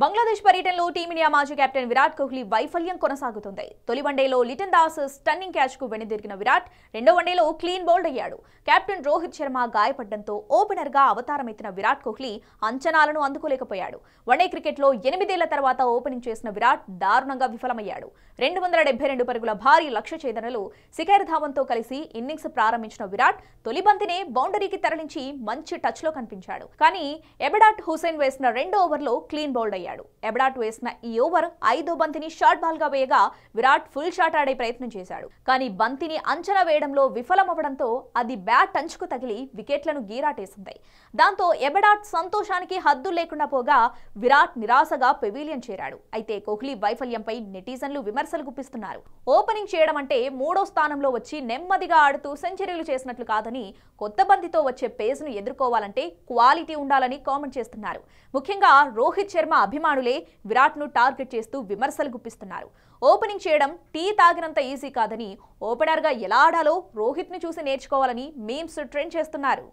బంగ్లాదేశ్ పర్యటనలో టీమిండియా మాజీ కెప్టెన్ విరాట్ కోహ్లీ వైఫల్యం కొనసాగుతుంది తొలి వన్డేలో లిటన్ దాస్ స్టన్నింగ్ క్యాచ్కు వెనుదిరిగిన విరాట్ రెండో వన్డేలో క్లీన్ బౌల్డ్ అయ్యాడు కెప్టెన్ రోహిత్ శర్మ గాయపడడంతో ఓపెనర్గా అవతారమెత్తిన విరాట్ కోహ్లీ అంచనాలను అందుకోలేకపోయాడు వన్డే క్రికెట్లో ఎనిమిదేళ్ల తర్వాత ఓపెనింగ్ చేసిన విరాట్ దారుణంగా విఫలమయ్యాడు రెండు వందల డెబ్బై రెండు పరుగుల భారీ లక్ష్య ఛేదనలు శిఖర్ ధావన్తో కలిసి ఇన్నింగ్స్ ప్రారంభించిన విరాట్ తొలి బంతినే బౌండరీకి తరలించి మంచి టచ్లో కనిపించాడు కానీ ఎబడాట్ హుసేన్ వేసిన రెండో ఓవర్లో క్లీన్ బౌల్డ్ అయ్యాడు ఎబడాట్ వేసిన ఈ ఓవర్ ఐదో బంతిని షార్ట్ బాల్ గా వేయగా విరాట్ ఫుల్ షాట్ ఆడే ప్రయత్నం చేశాడు కానీ బంతిని అంచనా వేయడంలో విఫలమవ్వడంతో అది బ్యాట్ అంచుకు తగిలి వికెట్లను గీరాటేసింది దాంతో ఎబడాట్ సంతోషానికి హద్దు లేకుండా పోగా విరాట్ నిరాశగా పెవీలియన్ చేరాడు అయితే కోహ్లీ వైఫల్యంపై నెటిజన్లు విమర్శలు గుప్పిస్తున్నారు ఓపెనింగ్ చేయడం అంటే మూడో స్థానంలో వచ్చి నెమ్మదిగా ఆడుతూ సెంచరీలు చేసినట్లు కాదని కొత్త బంతితో వచ్చే పేజ్ను ఎదుర్కోవాలంటే క్వాలిటీ ఉండాలని కామెంట్ చేస్తున్నారు ముఖ్యంగా రోహిత్ శర్మ అభిమానులే విరాట్ను టార్గెట్ చేస్తూ విమర్శలు గుప్పిస్తున్నారు ఓపెనింగ్ చేయడం టీ తాగినంత ఈజీ కాదని ఓపెనర్గా ఎలా ఆడాలో రోహిత్ని చూసి నేర్చుకోవాలని మేమ్స్ ట్రెండ్ చేస్తున్నారు